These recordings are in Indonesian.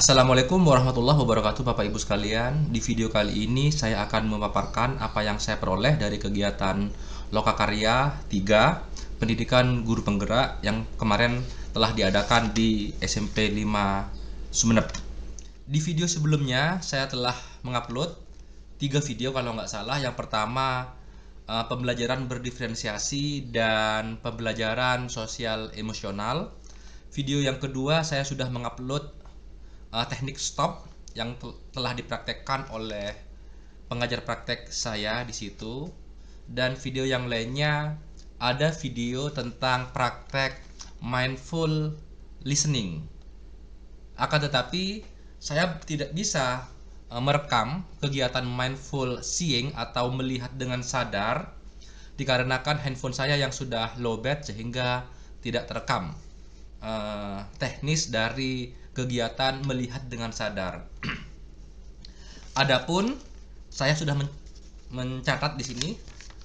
Assalamualaikum warahmatullahi wabarakatuh Bapak Ibu sekalian Di video kali ini saya akan memaparkan apa yang saya peroleh dari kegiatan Lokakarya 3 Pendidikan Guru Penggerak yang kemarin telah diadakan di SMP 5 Sumeneb Di video sebelumnya saya telah mengupload 3 video kalau nggak salah Yang pertama eh, pembelajaran berdiferensiasi dan pembelajaran sosial emosional Video yang kedua saya sudah mengupload uh, teknik stop yang tel telah dipraktekkan oleh pengajar praktek saya di situ dan video yang lainnya ada video tentang praktek mindful listening. Akan tetapi saya tidak bisa eh, merekam kegiatan mindful seeing atau melihat dengan sadar dikarenakan handphone saya yang sudah lowbat sehingga tidak terekam. Uh, teknis dari kegiatan melihat dengan sadar. Adapun saya sudah men mencatat di sini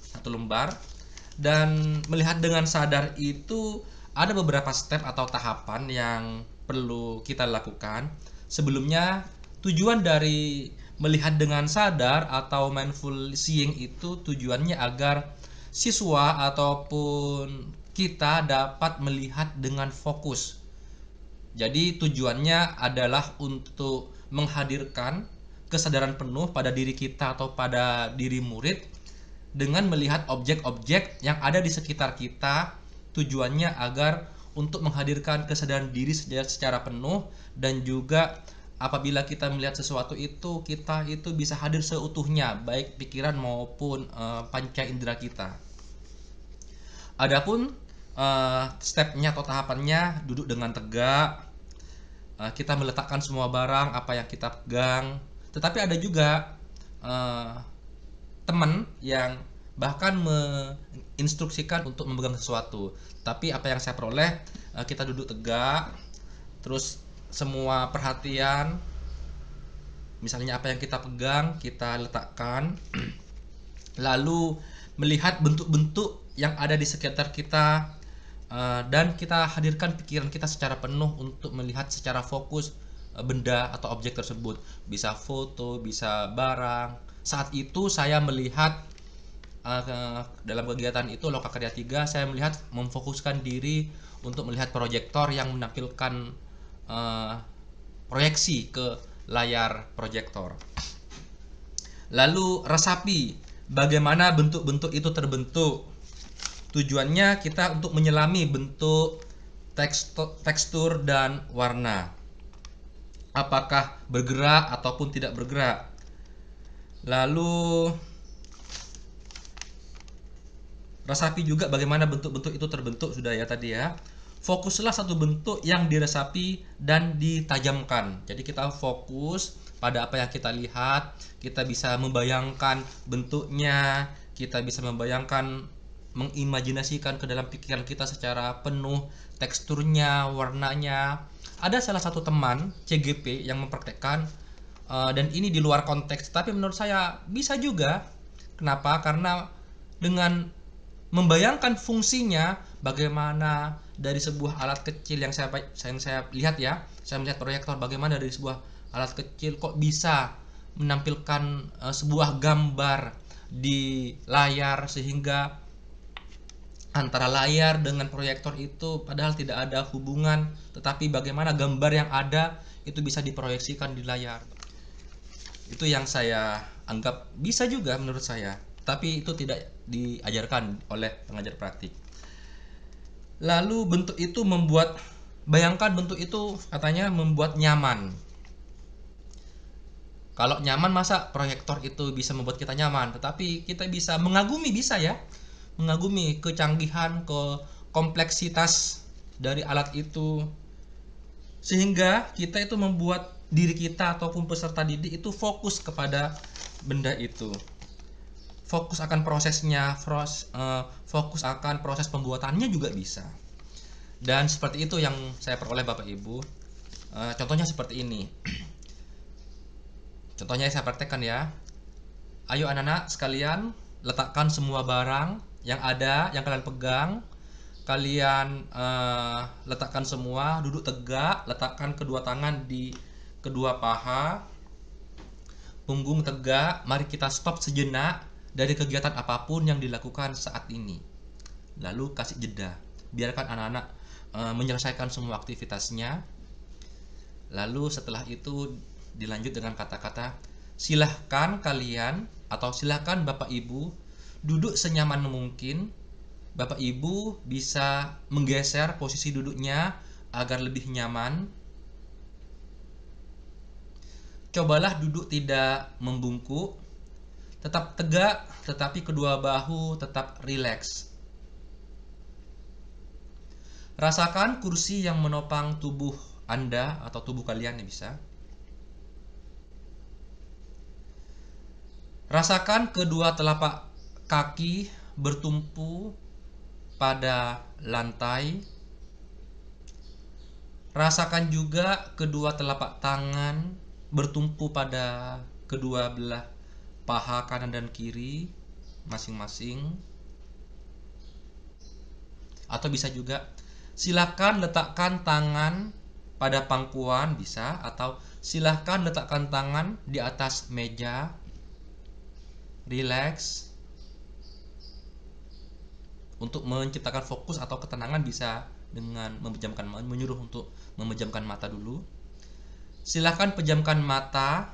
satu lembar dan melihat dengan sadar itu ada beberapa step atau tahapan yang perlu kita lakukan. Sebelumnya tujuan dari melihat dengan sadar atau mindful seeing itu tujuannya agar siswa ataupun kita dapat melihat dengan fokus jadi tujuannya adalah untuk menghadirkan kesadaran penuh pada diri kita atau pada diri murid dengan melihat objek-objek yang ada di sekitar kita tujuannya agar untuk menghadirkan kesadaran diri secara penuh dan juga apabila kita melihat sesuatu itu kita itu bisa hadir seutuhnya baik pikiran maupun e, panca indera kita. Adapun uh, stepnya atau tahapannya duduk dengan tegak uh, kita meletakkan semua barang apa yang kita pegang tetapi ada juga uh, teman yang bahkan menginstruksikan untuk memegang sesuatu tapi apa yang saya peroleh uh, kita duduk tegak terus semua perhatian misalnya apa yang kita pegang kita letakkan lalu melihat bentuk-bentuk yang ada di sekitar kita Eh, dan kita hadirkan pikiran kita secara penuh untuk melihat secara fokus eh, benda atau objek tersebut bisa foto bisa barang saat itu saya melihat eh, dalam kegiatan itu loka karya 3 saya melihat memfokuskan diri untuk melihat proyektor yang menampilkan uh, proyeksi ke layar proyektor lalu resapi bagaimana bentuk-bentuk itu terbentuk Tujuannya kita untuk menyelami bentuk, tekstur, dan warna. Apakah bergerak ataupun tidak bergerak. Lalu resapi juga bagaimana bentuk-bentuk itu terbentuk sudah ya tadi ya. Fokuslah satu bentuk yang diresapi dan ditajamkan. Jadi kita fokus pada apa yang kita lihat, kita bisa membayangkan bentuknya, kita bisa membayangkan mengimajinasikan ke dalam pikiran kita secara penuh teksturnya, warnanya. Ada salah satu teman CGP yang mempraktekkan uh, dan ini di luar konteks, tapi menurut saya bisa juga. Kenapa? Karena dengan membayangkan fungsinya bagaimana dari sebuah alat kecil yang saya yang saya lihat ya, saya melihat proyektor bagaimana dari sebuah alat kecil kok bisa menampilkan uh, sebuah gambar di layar sehingga antara layar dengan proyektor itu padahal tidak ada hubungan tetapi bagaimana gambar yang ada itu bisa diproyeksikan di layar itu yang saya anggap bisa juga menurut saya tapi itu tidak diajarkan oleh pengajar praktik lalu bentuk itu membuat bayangkan bentuk itu katanya membuat nyaman kalau nyaman masa proyektor itu bisa membuat kita nyaman tetapi kita bisa mengagumi bisa ya mengagumi kecanggihan ke kompleksitas dari alat itu sehingga kita itu membuat diri kita ataupun peserta didik itu fokus kepada benda itu fokus akan prosesnya eh, fokus akan proses pembuatannya juga bisa dan seperti itu yang saya peroleh bapak ibu eh, contohnya seperti ini contohnya saya praktekkan ya ayo anak-anak sekalian letakkan semua barang yang ada yang kalian pegang kalian uh, letakkan semua duduk tegak letakkan kedua tangan di kedua paha punggung tegak mari kita stop sejenak dari kegiatan apapun yang dilakukan saat ini lalu kasih jeda biarkan anak-anak uh, menyelesaikan semua aktivitasnya lalu setelah itu dilanjut dengan kata-kata silahkan kalian atau silahkan bapak ibu duduk senyaman mungkin. Bapak Ibu bisa menggeser posisi duduknya agar lebih nyaman. Cobalah duduk tidak membungkuk. Tetap tegak, tetapi kedua bahu tetap rileks. Rasakan kursi yang menopang tubuh Anda atau tubuh kalian yang bisa. Rasakan kedua telapak kaki bertumpu pada lantai. Rasakan juga kedua telapak tangan bertumpu pada kedua belah paha kanan dan kiri masing-masing. Atau bisa juga silakan letakkan tangan pada pangkuan bisa atau silahkan letakkan tangan di atas meja relax untuk menciptakan fokus atau ketenangan bisa dengan memejamkan menyuruh untuk memejamkan mata dulu. Silahkan pejamkan mata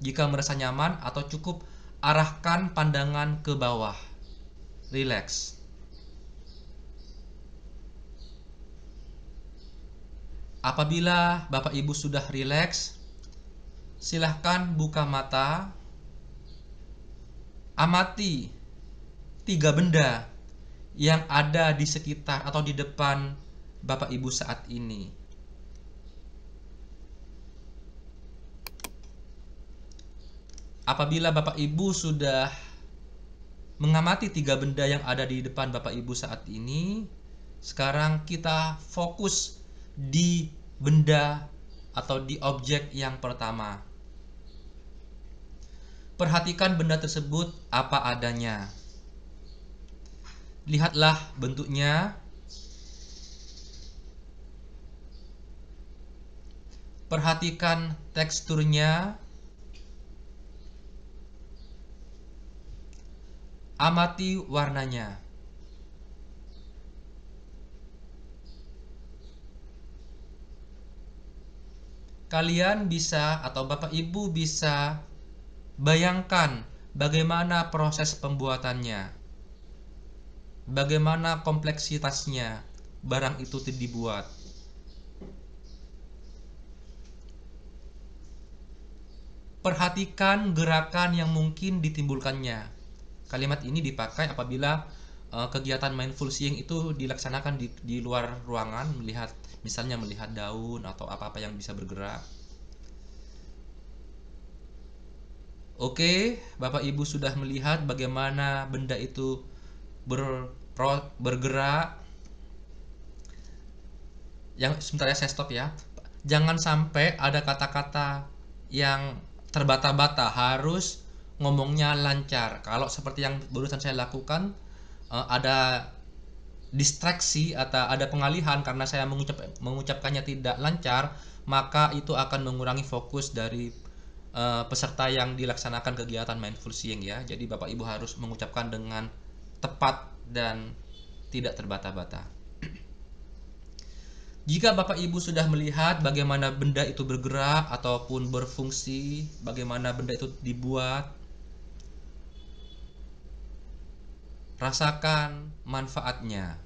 jika merasa nyaman atau cukup arahkan pandangan ke bawah. Relax. Apabila Bapak Ibu sudah relax, silahkan buka mata. Amati tiga benda yang ada di sekitar atau di depan Bapak Ibu saat ini. Apabila Bapak Ibu sudah mengamati tiga benda yang ada di depan Bapak Ibu saat ini, sekarang kita fokus di benda atau di objek yang pertama. Perhatikan benda tersebut apa adanya lihatlah bentuknya. Perhatikan teksturnya. Amati warnanya. Kalian bisa atau Bapak Ibu bisa bayangkan bagaimana proses pembuatannya bagaimana kompleksitasnya barang itu dibuat. Perhatikan gerakan yang mungkin ditimbulkannya. Kalimat ini dipakai apabila eh, kegiatan mindful seeing itu dilaksanakan di, di luar ruangan, melihat misalnya melihat daun atau apa-apa yang bisa bergerak. Oke, Bapak Ibu sudah melihat bagaimana benda itu berpro, bergerak yang sebentar ya saya stop ya jangan sampai ada kata-kata yang terbata-bata harus ngomongnya lancar kalau seperti yang barusan saya lakukan eh, ada distraksi atau ada pengalihan karena saya mengucap, mengucapkannya tidak lancar maka itu akan mengurangi fokus dari uh, peserta yang dilaksanakan kegiatan mindful seeing ya jadi bapak ibu harus mengucapkan dengan tepat dan tidak terbata-bata. Jika Bapak Ibu sudah melihat bagaimana benda itu bergerak ataupun berfungsi, bagaimana benda itu dibuat, rasakan manfaatnya.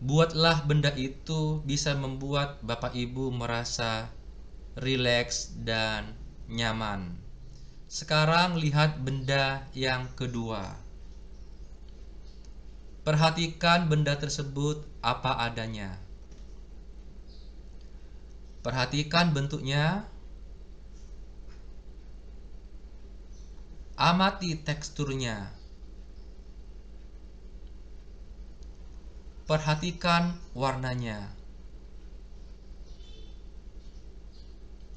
Buatlah benda itu bisa membuat Bapak Ibu merasa rileks dan nyaman. Sekarang lihat benda yang kedua. Perhatikan benda tersebut apa adanya. Perhatikan bentuknya. Amati teksturnya. Perhatikan warnanya.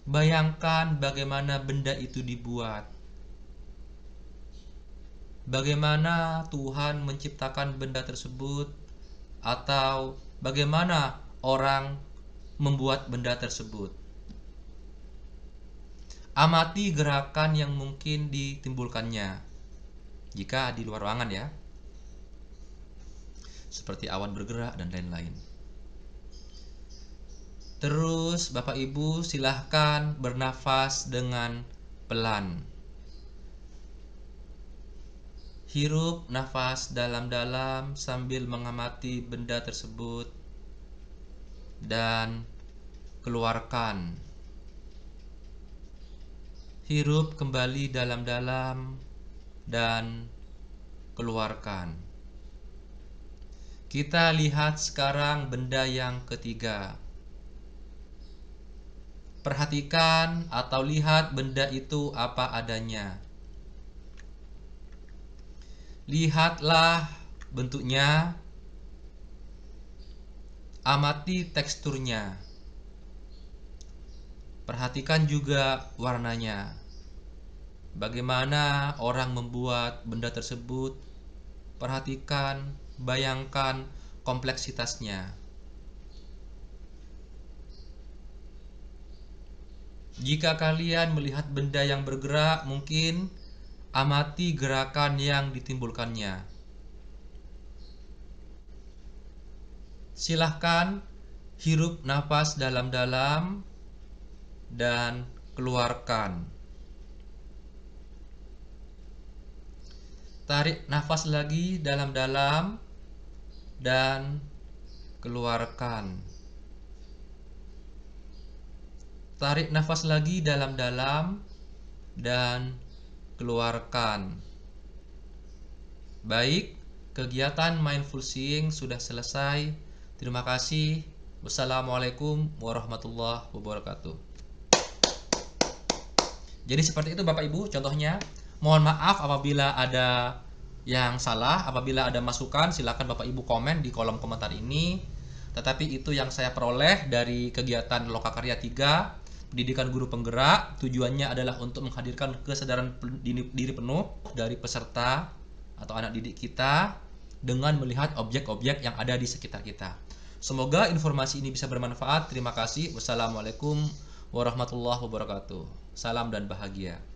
Bayangkan bagaimana benda itu dibuat. Bagaimana Tuhan menciptakan benda tersebut atau bagaimana orang membuat benda tersebut. Amati gerakan yang mungkin ditimbulkannya jika di luar ruangan ya. Seperti awan bergerak dan lain-lain. Terus Bapak Ibu silahkan bernafas dengan pelan. Hirup nafas dalam-dalam sambil mengamati benda tersebut dan keluarkan. Hirup kembali dalam-dalam dan keluarkan. Kita lihat sekarang benda yang ketiga. Perhatikan atau lihat benda itu apa adanya. Lihatlah bentuknya. Amati teksturnya. Perhatikan juga warnanya. Bagaimana orang membuat benda tersebut? Perhatikan, bayangkan kompleksitasnya. Jika kalian melihat benda yang bergerak, mungkin amati gerakan yang ditimbulkannya. Silahkan hirup nafas dalam-dalam dan keluarkan. Tarik nafas lagi dalam-dalam dan keluarkan. Tarik nafas lagi dalam-dalam dan keluarkan. Baik, kegiatan mindful seeing sudah selesai. Terima kasih. Wassalamualaikum warahmatullahi wabarakatuh. Jadi seperti itu Bapak Ibu contohnya. Mohon maaf apabila ada yang salah, apabila ada masukan silakan Bapak Ibu komen di kolom komentar ini. Tetapi itu yang saya peroleh dari kegiatan Lokakarya 3 Pendidikan guru penggerak tujuannya adalah untuk menghadirkan kesadaran diri penuh dari peserta atau anak didik kita dengan melihat objek-objek yang ada di sekitar kita. Semoga informasi ini bisa bermanfaat. Terima kasih. Wassalamualaikum warahmatullahi wabarakatuh. Salam dan bahagia.